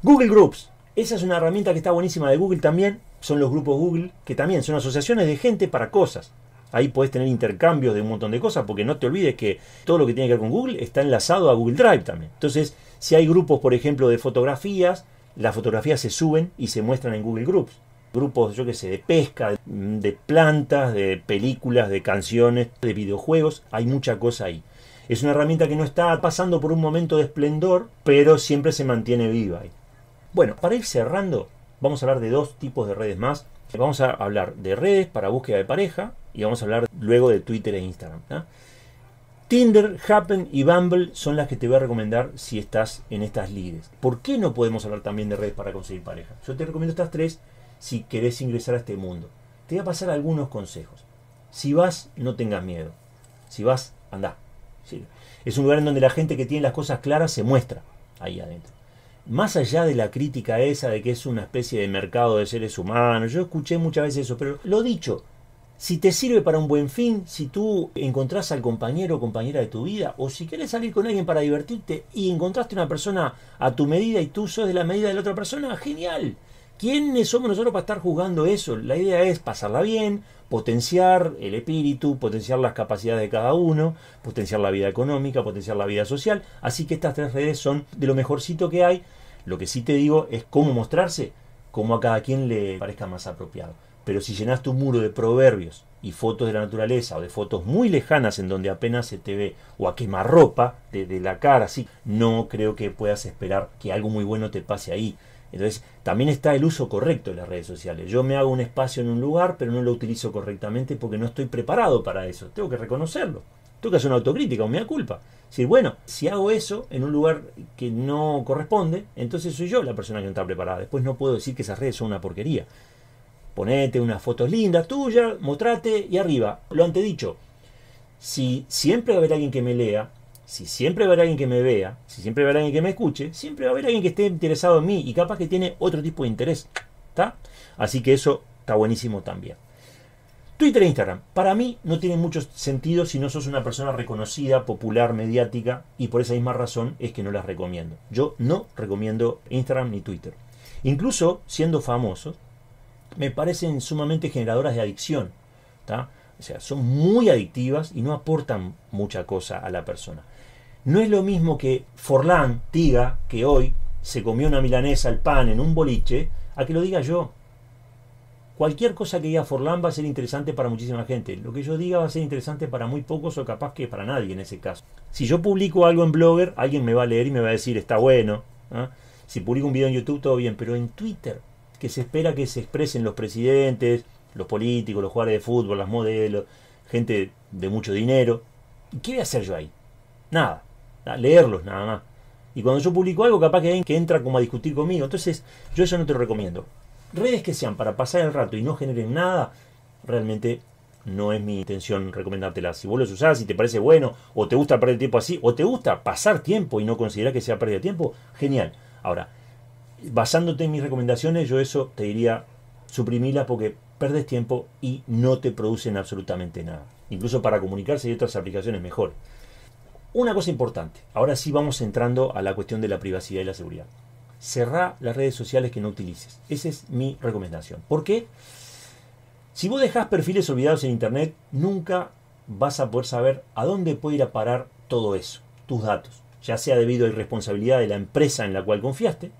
Google Groups. Esa es una herramienta que está buenísima de Google también. Son los grupos Google, que también son asociaciones de gente para cosas. Ahí puedes tener intercambios de un montón de cosas, porque no te olvides que todo lo que tiene que ver con Google está enlazado a Google Drive también. Entonces, si hay grupos, por ejemplo, de fotografías, las fotografías se suben y se muestran en Google Groups. Grupos, yo que sé, de pesca, de plantas, de películas, de canciones, de videojuegos, hay mucha cosa ahí. Es una herramienta que no está pasando por un momento de esplendor, pero siempre se mantiene viva. Bueno, para ir cerrando, vamos a hablar de dos tipos de redes más. Vamos a hablar de redes para búsqueda de pareja y vamos a hablar luego de Twitter e Instagram. Tinder, Happen y Bumble son las que te voy a recomendar si estás en estas líderes. ¿Por qué no podemos hablar también de redes para conseguir pareja? Yo te recomiendo estas tres si querés ingresar a este mundo. Te voy a pasar algunos consejos. Si vas, no tengas miedo. Si vas, anda. Es un lugar en donde la gente que tiene las cosas claras se muestra ahí adentro más allá de la crítica esa de que es una especie de mercado de seres humanos, yo escuché muchas veces eso, pero lo dicho, si te sirve para un buen fin, si tú encontrás al compañero o compañera de tu vida, o si quieres salir con alguien para divertirte y encontraste una persona a tu medida y tú sos de la medida de la otra persona, genial. ¿Quiénes somos nosotros para estar juzgando eso? La idea es pasarla bien, potenciar el espíritu, potenciar las capacidades de cada uno, potenciar la vida económica, potenciar la vida social. Así que estas tres redes son de lo mejorcito que hay lo que sí te digo es cómo mostrarse como a cada quien le parezca más apropiado. Pero si llenas tu muro de proverbios y fotos de la naturaleza o de fotos muy lejanas en donde apenas se te ve o a quemarropa de, la cara, así, no creo que puedas esperar que algo muy bueno te pase ahí. Entonces, también está el uso correcto de las redes sociales. Yo me hago un espacio en un lugar, pero no lo utilizo correctamente porque no estoy preparado para eso. Tengo que reconocerlo. Tú que haces una autocrítica, me da culpa. Es decir, bueno, si hago eso en un lugar que no corresponde, entonces soy yo la persona que no está preparada. Después no puedo decir que esas redes son una porquería. Ponete unas fotos lindas tuyas, mostrate y arriba. Lo dicho, si siempre va a haber alguien que me lea, si siempre va a haber alguien que me vea, si siempre va a haber alguien que me escuche, siempre va a haber alguien que esté interesado en mí y capaz que tiene otro tipo de interés. ¿Está? Así que eso está buenísimo también. Twitter e Instagram. Para mí no tiene mucho sentido si no sos una persona reconocida, popular, mediática, y por esa misma razón es que no las recomiendo. Yo no recomiendo Instagram ni Twitter. Incluso siendo famosos, me parecen sumamente generadoras de adicción. O sea, son muy adictivas y no aportan mucha cosa a la persona. No es lo mismo que Forlán diga que hoy se comió una milanesa el pan en un boliche, a que lo diga yo. Cualquier cosa que diga Forlán va a ser interesante para muchísima gente. Lo que yo diga va a ser interesante para muy pocos o capaz que para nadie en ese caso. Si yo publico algo en Blogger, alguien me va a leer y me va a decir, está bueno. ¿ah? Si publico un video en YouTube, todo bien. Pero en Twitter, que se espera que se expresen los presidentes, los políticos, los jugadores de fútbol, las modelos, gente de mucho dinero. ¿Qué voy a hacer yo ahí? Nada. Leerlos nada más. Y cuando yo publico algo, capaz que, que entra como a discutir conmigo. Entonces, yo eso no te lo recomiendo redes que sean para pasar el rato y no generen nada, realmente no es mi intención recomendártelas. Si vos las usás, y te parece bueno, o te gusta perder tiempo así, o te gusta pasar tiempo y no considerar que sea pérdida de tiempo, genial. Ahora, basándote en mis recomendaciones, yo eso te diría, suprimirlas porque perdes tiempo y no te producen absolutamente nada. Incluso para comunicarse y otras aplicaciones mejor. Una cosa importante, ahora sí vamos entrando a la cuestión de la privacidad y la seguridad cerrá las redes sociales que no utilices. Esa es mi recomendación. ¿Por qué? Si vos dejás perfiles olvidados en Internet, nunca vas a poder saber a dónde puede ir a parar todo eso, tus datos, ya sea debido a irresponsabilidad de la empresa en la cual confiaste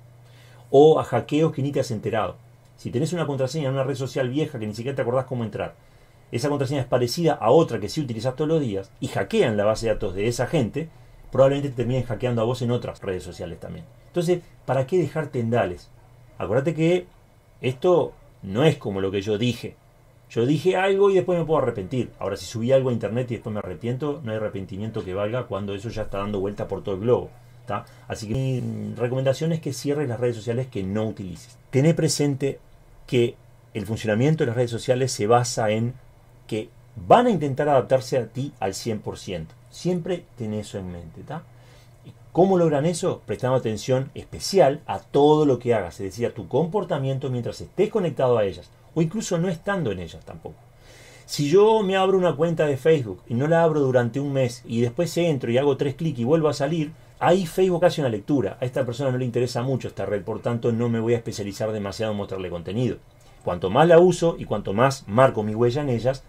o a hackeos que ni te has enterado. Si tenés una contraseña en una red social vieja que ni siquiera te acordás cómo entrar, esa contraseña es parecida a otra que sí utilizas todos los días y hackean la base de datos de esa gente, probablemente te terminen hackeando a vos en otras redes sociales también. Entonces, ¿para qué dejar tendales? Acuérdate que esto no es como lo que yo dije. Yo dije algo y después me puedo arrepentir. Ahora, si subí algo a internet y después me arrepiento, no hay arrepentimiento que valga cuando eso ya está dando vuelta por todo el globo. Así que mi recomendación es que cierres las redes sociales que no utilices. Tené presente que el funcionamiento de las redes sociales se basa en que van a intentar adaptarse a ti al 100%. Siempre ten eso en mente, ¿está? ¿Cómo logran eso? Prestando atención especial a todo lo que hagas, es decir, a tu comportamiento mientras estés conectado a ellas, o incluso no estando en ellas tampoco. Si yo me abro una cuenta de Facebook y no la abro durante un mes y después entro y hago tres clics y vuelvo a salir, ahí Facebook hace una lectura. A esta persona no le interesa mucho esta red, por tanto no me voy a especializar demasiado en mostrarle contenido. Cuanto más la uso y cuanto más marco mi huella en ellas,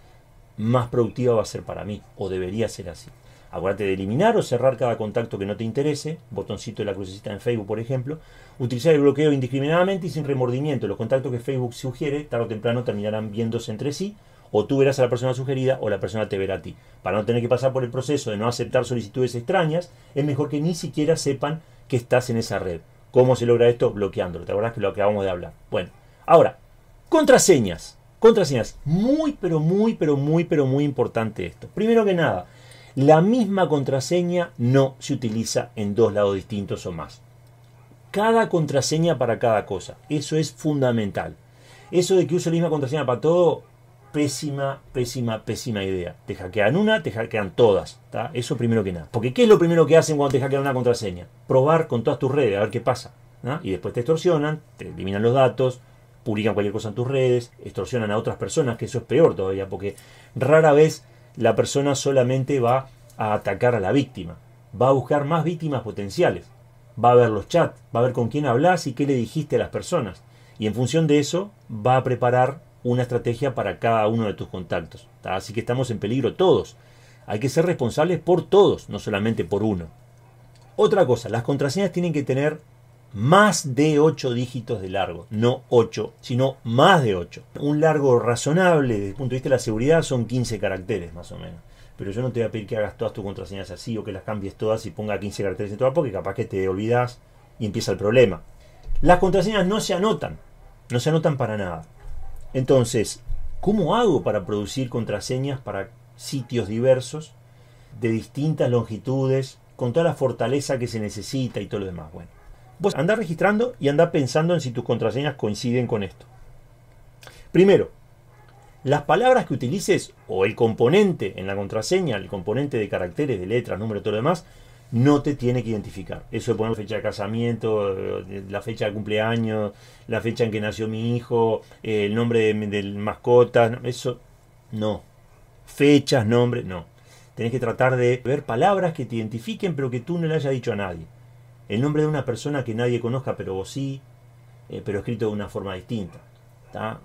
más productiva va a ser para mí, o debería ser así. Acuérdate de eliminar o cerrar cada contacto que no te interese, botoncito de la crucecita en Facebook, por ejemplo. Utilizar el bloqueo indiscriminadamente y sin remordimiento. Los contactos que Facebook sugiere, tarde o temprano, terminarán viéndose entre sí. O tú verás a la persona sugerida o la persona te verá a ti. Para no tener que pasar por el proceso de no aceptar solicitudes extrañas, es mejor que ni siquiera sepan que estás en esa red. ¿Cómo se logra esto? Bloqueándolo. ¿Te acordás que lo acabamos de hablar? Bueno, ahora, contraseñas. Contraseñas. Muy, pero muy, pero muy, pero muy importante esto. Primero que nada, la misma contraseña no se utiliza en dos lados distintos o más. Cada contraseña para cada cosa. Eso es fundamental. Eso de que uso la misma contraseña para todo, pésima, pésima, pésima idea. Te hackean una, te hackean todas. Eso primero que nada. Porque ¿qué es lo primero que hacen cuando te hackean una contraseña? Probar con todas tus redes, a ver qué pasa. Y después te extorsionan, te eliminan los datos, publican cualquier cosa en tus redes, extorsionan a otras personas, que eso es peor todavía, porque rara vez la persona solamente va a atacar a la víctima, va a buscar más víctimas potenciales, va a ver los chats, va a ver con quién hablas y qué le dijiste a las personas, y en función de eso va a preparar una estrategia para cada uno de tus contactos. Así que estamos en peligro todos. Hay que ser responsables por todos, no solamente por uno. Otra cosa, las contraseñas tienen que tener más de 8 dígitos de largo, no 8, sino más de 8. Un largo razonable desde el punto de vista de la seguridad son 15 caracteres más o menos. Pero yo no te voy a pedir que hagas todas tus contraseñas así o que las cambies todas y ponga 15 caracteres en todas porque capaz que te olvidas y empieza el problema. Las contraseñas no se anotan, no se anotan para nada. Entonces, ¿cómo hago para producir contraseñas para sitios diversos de distintas longitudes con toda la fortaleza que se necesita y todo lo demás? Bueno, Vos anda registrando y anda pensando en si tus contraseñas coinciden con esto. Primero, las palabras que utilices o el componente en la contraseña, el componente de caracteres, de letras, números, todo lo demás, no te tiene que identificar. Eso de poner fecha de casamiento, eh, la fecha de cumpleaños, la fecha en que nació mi hijo, eh, el nombre del mascota, eso no. Fechas, nombres, no. Tenés que tratar de ver palabras que te identifiquen pero que tú no le hayas dicho a nadie el nombre de una persona que nadie conozca, pero vos sí, eh, pero escrito de una forma distinta.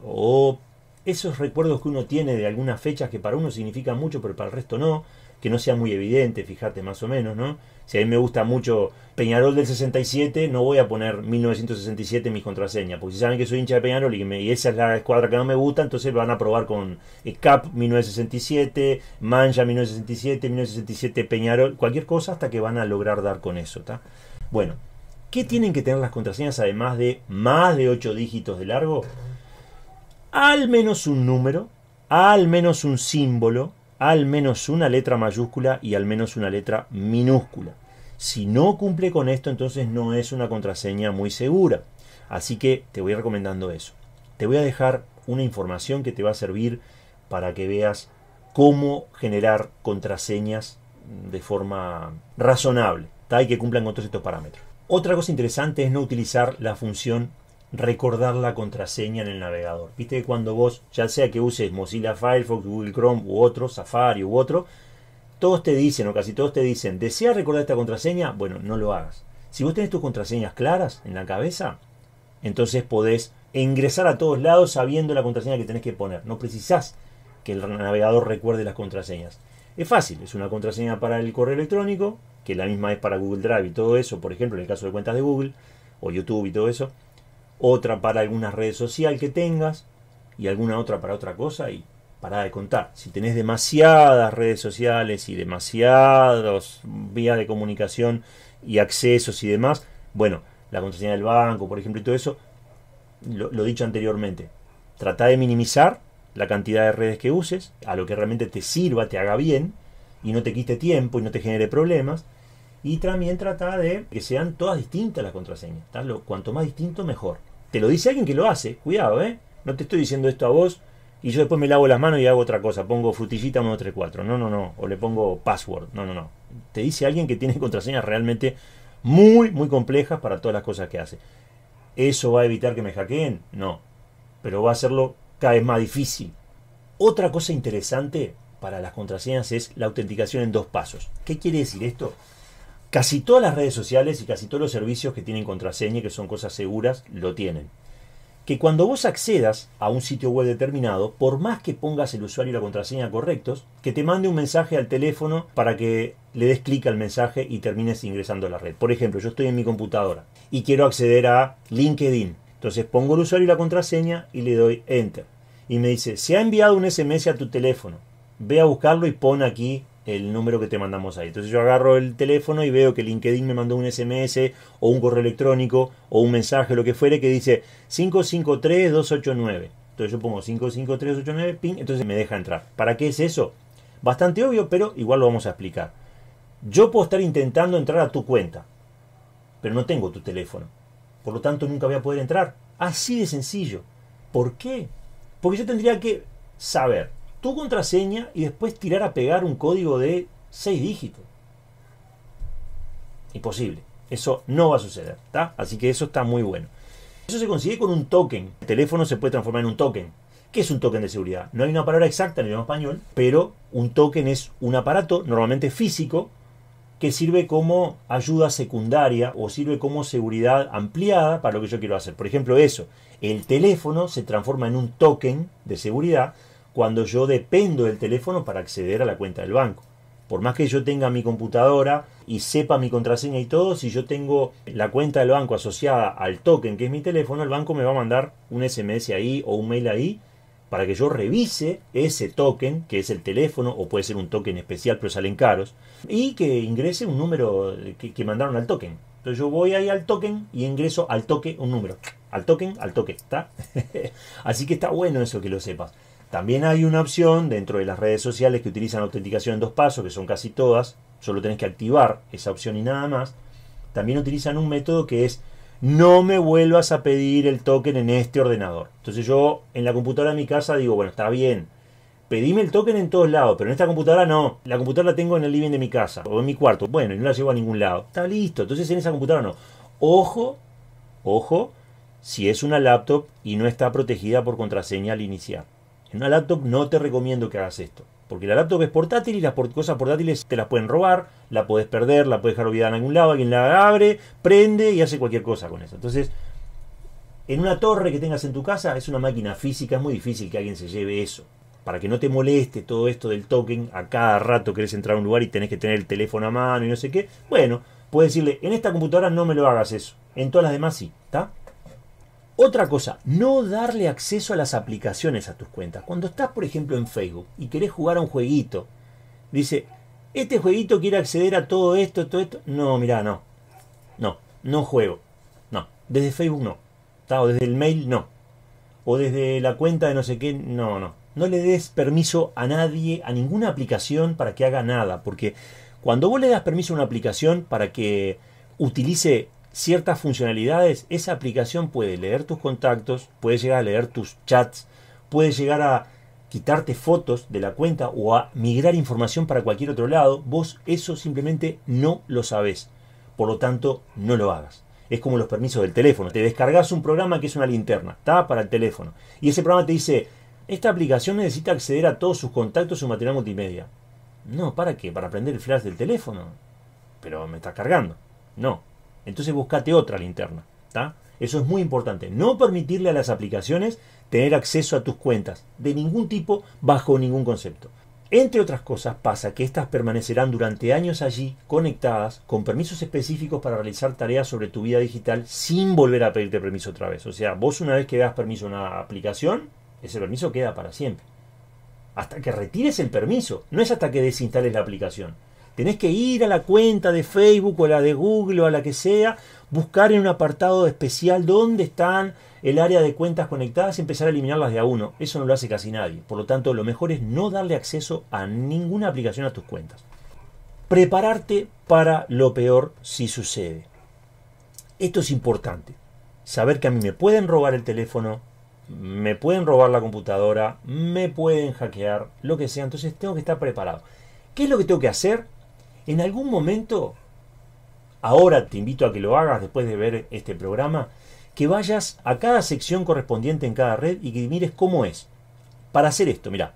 O esos recuerdos que uno tiene de algunas fechas que para uno significan mucho, pero para el resto no, que no sea muy evidente, fíjate más o menos, ¿no? Si a mí me gusta mucho Peñarol del 67, no voy a poner 1967 en mis contraseñas, porque si saben que soy hincha de Peñarol y, esa es la escuadra que no me gusta, entonces van a probar con eh, CAP 1967, Mancha 1967, 1967 Peñarol, cualquier cosa hasta que van a lograr dar con eso, ¿está? Bueno, ¿qué tienen que tener las contraseñas además de más de 8 dígitos de largo? Al menos un número, al menos un símbolo, al menos una letra mayúscula y al menos una letra minúscula. Si no cumple con esto, entonces no es una contraseña muy segura. Así que te voy recomendando eso. Te voy a dejar una información que te va a servir para que veas cómo generar contraseñas de forma razonable y que cumplan con todos estos parámetros. Otra cosa interesante es no utilizar la función recordar la contraseña en el navegador. Viste que cuando vos, ya sea que uses Mozilla Firefox, Google Chrome u otro, Safari u otro, todos te dicen, o casi todos te dicen, ¿deseas recordar esta contraseña? Bueno, no lo hagas. Si vos tenés tus contraseñas claras en la cabeza, entonces podés ingresar a todos lados sabiendo la contraseña que tenés que poner. No precisás que el navegador recuerde las contraseñas. Es fácil, es una contraseña para el correo electrónico, que la misma es para Google Drive y todo eso, por ejemplo, en el caso de cuentas de Google o YouTube y todo eso, otra para alguna red social que tengas y alguna otra para otra cosa y para de contar. Si tenés demasiadas redes sociales y demasiados vías de comunicación y accesos y demás, bueno, la contraseña del banco, por ejemplo, y todo eso, lo, lo dicho anteriormente, trata de minimizar la cantidad de redes que uses, a lo que realmente te sirva, te haga bien, y no te quite tiempo y no te genere problemas, y también trata de que sean todas distintas las contraseñas. cuanto más distinto, mejor. Te lo dice alguien que lo hace. Cuidado, ¿eh? No te estoy diciendo esto a vos y yo después me lavo las manos y hago otra cosa. Pongo frutillita 134. No, no, no. O le pongo password. No, no, no. Te dice alguien que tiene contraseñas realmente muy, muy complejas para todas las cosas que hace. ¿Eso va a evitar que me hackeen? No. Pero va a hacerlo cada vez más difícil. Otra cosa interesante para las contraseñas es la autenticación en dos pasos. ¿Qué quiere decir esto? Casi todas las redes sociales y casi todos los servicios que tienen contraseña y que son cosas seguras lo tienen. Que cuando vos accedas a un sitio web determinado, por más que pongas el usuario y la contraseña correctos, que te mande un mensaje al teléfono para que le des clic al mensaje y termines ingresando a la red. Por ejemplo, yo estoy en mi computadora y quiero acceder a LinkedIn. Entonces pongo el usuario y la contraseña y le doy enter. Y me dice, se ha enviado un SMS a tu teléfono. Ve a buscarlo y pon aquí el número que te mandamos ahí. Entonces yo agarro el teléfono y veo que LinkedIn me mandó un SMS o un correo electrónico o un mensaje, lo que fuere, que dice 553289. Entonces yo pongo 553289, ping, entonces me deja entrar. ¿Para qué es eso? Bastante obvio, pero igual lo vamos a explicar. Yo puedo estar intentando entrar a tu cuenta, pero no tengo tu teléfono. Por lo tanto, nunca voy a poder entrar. Así de sencillo. ¿Por qué? Porque yo tendría que saber tu contraseña y después tirar a pegar un código de 6 dígitos. Imposible. Eso no va a suceder. Así que eso está muy bueno. Eso se consigue con un token. El teléfono se puede transformar en un token. ¿Qué es un token de seguridad? No hay una palabra exacta en el idioma español, pero un token es un aparato, normalmente físico, que sirve como ayuda secundaria o sirve como seguridad ampliada para lo que yo quiero hacer. Por ejemplo, eso. El teléfono se transforma en un token de seguridad cuando yo dependo del teléfono para acceder a la cuenta del banco. Por más que yo tenga mi computadora y sepa mi contraseña y todo, si yo tengo la cuenta del banco asociada al token que es mi teléfono, el banco me va a mandar un SMS ahí o un mail ahí para que yo revise ese token, que es el teléfono, o puede ser un token especial, pero salen caros, y que ingrese un número que, mandaron al token. Entonces yo voy ahí al token y ingreso al toque un número. Al token, al toque, ¿está? Así que está bueno eso que lo sepas. También hay una opción dentro de las redes sociales que utilizan autenticación en dos pasos, que son casi todas, solo tenés que activar esa opción y nada más. También utilizan un método que es no me vuelvas a pedir el token en este ordenador. Entonces yo en la computadora de mi casa digo, bueno, está bien, pedime el token en todos lados, pero en esta computadora no. La computadora la tengo en el living de mi casa o en mi cuarto. Bueno, y no la llevo a ningún lado. Está listo, entonces en esa computadora no. Ojo, ojo, si es una laptop y no está protegida por contraseña al iniciar una laptop no te recomiendo que hagas esto. Porque la laptop es portátil y las cosas portátiles te las pueden robar, la puedes perder, la puedes dejar olvidada en algún lado, alguien la abre, prende y hace cualquier cosa con eso. Entonces, en una torre que tengas en tu casa es una máquina física, es muy difícil que alguien se lleve eso. Para que no te moleste todo esto del token, a cada rato querés entrar a un lugar y tenés que tener el teléfono a mano y no sé qué. Bueno, puedes decirle, en esta computadora no me lo hagas eso, en todas las demás sí, ¿está? Otra cosa, no darle acceso a las aplicaciones a tus cuentas. Cuando estás, por ejemplo, en Facebook y querés jugar a un jueguito, dice, este jueguito quiere acceder a todo esto, todo esto. No, mirá, no. No, no juego. No, desde Facebook no. O desde el mail no. O desde la cuenta de no sé qué, no, no. No le des permiso a nadie, a ninguna aplicación para que haga nada. Porque cuando vos le das permiso a una aplicación para que utilice ciertas funcionalidades, esa aplicación puede leer tus contactos, puede llegar a leer tus chats, puede llegar a quitarte fotos de la cuenta o a migrar información para cualquier otro lado, vos eso simplemente no lo sabés. Por lo tanto, no lo hagas. Es como los permisos del teléfono. Te descargas un programa que es una linterna, está para el teléfono. Y ese programa te dice, esta aplicación necesita acceder a todos sus contactos, su material multimedia. No, ¿para qué? Para aprender el flash del teléfono. Pero me estás cargando. No, entonces búscate otra linterna. Eso es muy importante. No permitirle a las aplicaciones tener acceso a tus cuentas de ningún tipo bajo ningún concepto. Entre otras cosas pasa que éstas permanecerán durante años allí conectadas con permisos específicos para realizar tareas sobre tu vida digital sin volver a pedirte permiso otra vez. O sea, vos una vez que das permiso a una aplicación, ese permiso queda para siempre. Hasta que retires el permiso, no es hasta que desinstales la aplicación. Tenés que ir a la cuenta de Facebook o la de Google o a la que sea, buscar en un apartado especial dónde están el área de cuentas conectadas y empezar a eliminarlas de a uno. Eso no lo hace casi nadie. Por lo tanto, lo mejor es no darle acceso a ninguna aplicación a tus cuentas. Prepararte para lo peor si sucede. Esto es importante. Saber que a mí me pueden robar el teléfono, me pueden robar la computadora, me pueden hackear, lo que sea. Entonces tengo que estar preparado. ¿Qué es lo que tengo que hacer? En algún momento, ahora te invito a que lo hagas después de ver este programa, que vayas a cada sección correspondiente en cada red y que mires cómo es. Para hacer esto, mira,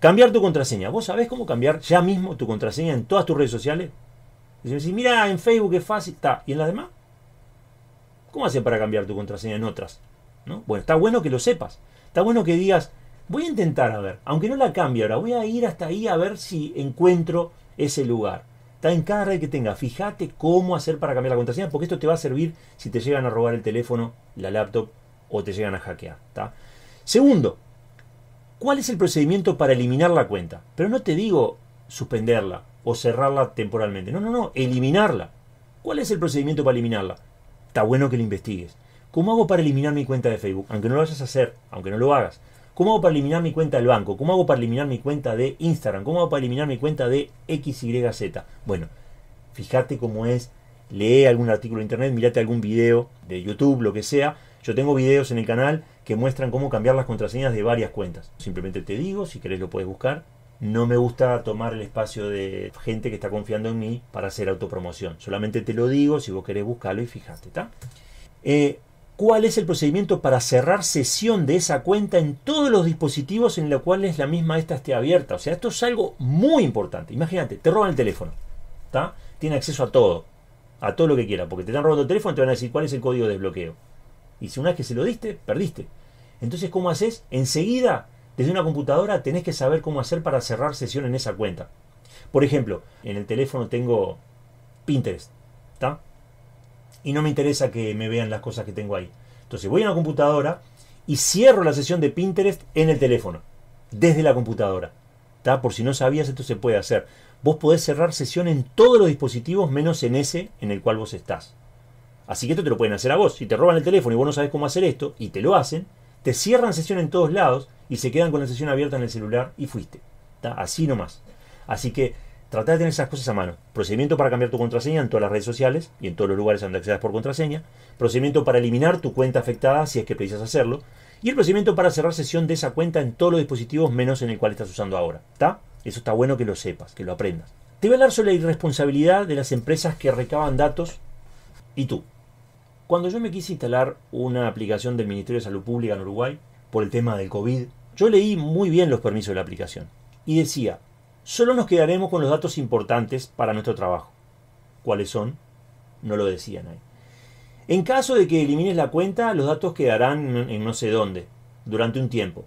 cambiar tu contraseña. ¿Vos sabés cómo cambiar ya mismo tu contraseña en todas tus redes sociales? Si decís, mira, en Facebook es fácil, está. ¿Y en las demás? ¿Cómo haces para cambiar tu contraseña en otras? ¿No? Bueno, está bueno que lo sepas. Está bueno que digas, voy a intentar a ver, aunque no la cambie ahora, voy a ir hasta ahí a ver si encuentro ese lugar. Está en cada red que tenga. Fíjate cómo hacer para cambiar la contraseña, porque esto te va a servir si te llegan a robar el teléfono, la laptop o te llegan a hackear. Segundo, ¿cuál es el procedimiento para eliminar la cuenta? Pero no te digo suspenderla o cerrarla temporalmente. No, no, no, eliminarla. ¿Cuál es el procedimiento para eliminarla? Está bueno que lo investigues. ¿Cómo hago para eliminar mi cuenta de Facebook? Aunque no lo vayas a hacer, aunque no lo hagas. ¿Cómo hago para eliminar mi cuenta del banco? ¿Cómo hago para eliminar mi cuenta de Instagram? ¿Cómo hago para eliminar mi cuenta de XYZ? Bueno, fíjate cómo es, lee algún artículo de internet, mirate algún video de YouTube, lo que sea. Yo tengo videos en el canal que muestran cómo cambiar las contraseñas de varias cuentas. Simplemente te digo, si querés lo puedes buscar. No me gusta tomar el espacio de gente que está confiando en mí para hacer autopromoción. Solamente te lo digo, si vos querés buscarlo y fíjate, ¿está? Eh, cuál es el procedimiento para cerrar sesión de esa cuenta en todos los dispositivos en los cuales la misma esta esté abierta. O sea, esto es algo muy importante. Imagínate, te roban el teléfono, ¿está? Tiene acceso a todo, a todo lo que quiera, porque te están robando el teléfono te van a decir cuál es el código de desbloqueo. Y si una vez que se lo diste, perdiste. Entonces, ¿cómo haces? Enseguida, desde una computadora, tenés que saber cómo hacer para cerrar sesión en esa cuenta. Por ejemplo, en el teléfono tengo Pinterest, ¿está? y no me interesa que me vean las cosas que tengo ahí. Entonces voy a la computadora y cierro la sesión de Pinterest en el teléfono, desde la computadora. ¿Está? Por si no sabías, esto se puede hacer. Vos podés cerrar sesión en todos los dispositivos menos en ese en el cual vos estás. Así que esto te lo pueden hacer a vos. Si te roban el teléfono y vos no sabes cómo hacer esto, y te lo hacen, te cierran sesión en todos lados y se quedan con la sesión abierta en el celular y fuiste. ¿Está? Así nomás. Así que Trata de tener esas cosas a mano. Procedimiento para cambiar tu contraseña en todas las redes sociales y en todos los lugares donde accedas por contraseña. Procedimiento para eliminar tu cuenta afectada si es que precisas hacerlo. Y el procedimiento para cerrar sesión de esa cuenta en todos los dispositivos menos en el cual estás usando ahora. ¿Está? Eso está bueno que lo sepas, que lo aprendas. Te voy a hablar sobre la irresponsabilidad de las empresas que recaban datos y tú. Cuando yo me quise instalar una aplicación del Ministerio de Salud Pública en Uruguay por el tema del COVID, yo leí muy bien los permisos de la aplicación y decía, Solo nos quedaremos con los datos importantes para nuestro trabajo. ¿Cuáles son? No lo decían ahí. En caso de que elimines la cuenta, los datos quedarán en no sé dónde, durante un tiempo.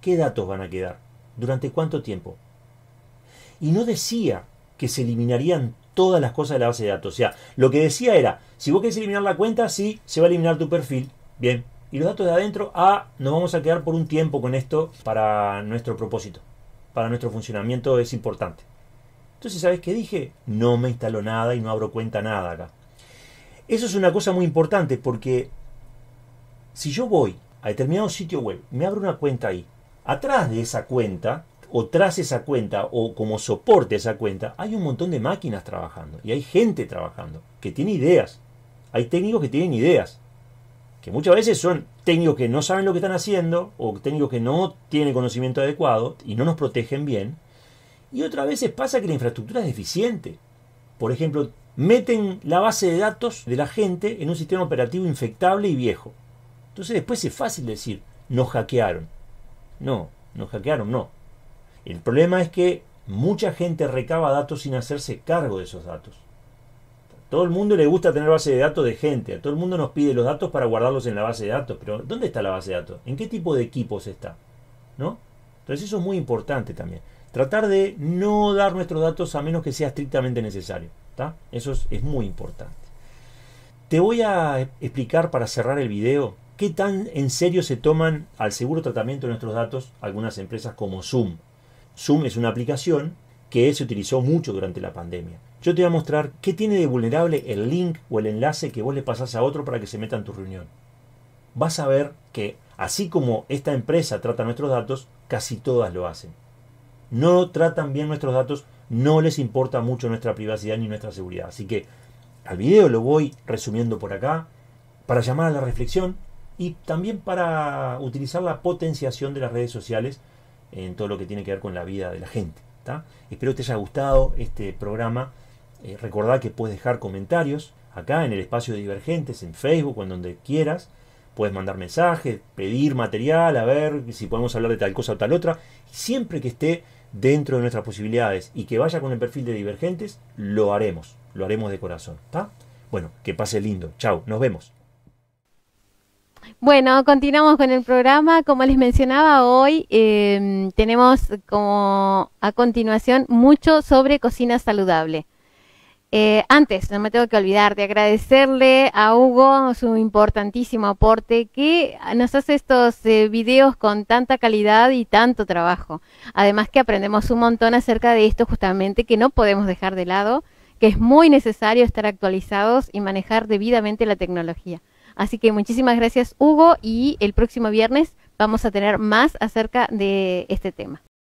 ¿Qué datos van a quedar? ¿Durante cuánto tiempo? Y no decía que se eliminarían todas las cosas de la base de datos. O sea, lo que decía era, si vos querés eliminar la cuenta, sí, se va a eliminar tu perfil. Bien. Y los datos de adentro, ah, nos vamos a quedar por un tiempo con esto para nuestro propósito para nuestro funcionamiento es importante. Entonces, ¿sabes qué dije? No me instaló nada y no abro cuenta nada acá. Eso es una cosa muy importante porque si yo voy a determinado sitio web, me abro una cuenta ahí, atrás de esa cuenta, o tras esa cuenta, o como soporte a esa cuenta, hay un montón de máquinas trabajando y hay gente trabajando que tiene ideas. Hay técnicos que tienen ideas que muchas veces son técnicos que no saben lo que están haciendo o técnicos que no tienen conocimiento adecuado y no nos protegen bien. Y otras veces pasa que la infraestructura es deficiente. Por ejemplo, meten la base de datos de la gente en un sistema operativo infectable y viejo. Entonces después es fácil decir, nos hackearon. No, nos hackearon, no. El problema es que mucha gente recaba datos sin hacerse cargo de esos datos. Todo el mundo le gusta tener base de datos de gente. todo el mundo nos pide los datos para guardarlos en la base de datos. Pero ¿dónde está la base de datos? ¿En qué tipo de equipos está? ¿No? Entonces eso es muy importante también. Tratar de no dar nuestros datos a menos que sea estrictamente necesario. Eso es, es muy importante. Te voy a explicar para cerrar el video qué tan en serio se toman al seguro tratamiento de nuestros datos algunas empresas como Zoom. Zoom es una aplicación que se utilizó mucho durante la pandemia. Yo te voy a mostrar qué tiene de vulnerable el link o el enlace que vos le pasás a otro para que se meta en tu reunión. Vas a ver que, así como esta empresa trata nuestros datos, casi todas lo hacen. No tratan bien nuestros datos, no les importa mucho nuestra privacidad ni nuestra seguridad. Así que al video lo voy resumiendo por acá, para llamar a la reflexión y también para utilizar la potenciación de las redes sociales en todo lo que tiene que ver con la vida de la gente. Espero que te haya gustado este programa. Eh, que puedes dejar comentarios acá en el espacio de Divergentes, en Facebook en donde quieras. Puedes mandar mensajes, pedir material, a ver si podemos hablar de tal cosa o tal otra. Siempre que esté dentro de nuestras posibilidades y que vaya con el perfil de Divergentes, lo haremos. Lo haremos de corazón. Bueno, que pase lindo. Chao, nos vemos. Bueno, continuamos con el programa. Como les mencionaba hoy, em, tenemos como a continuación mucho sobre cocina saludable. Eh, antes, no me tengo que olvidar de agradecerle a Hugo su importantísimo aporte que nos hace estos eh, videos con tanta calidad y tanto trabajo. Además que aprendemos un montón acerca de esto justamente que no podemos dejar de lado, que es muy necesario estar actualizados y manejar debidamente la tecnología. Así que muchísimas gracias Hugo y el próximo viernes vamos a tener más acerca de este tema.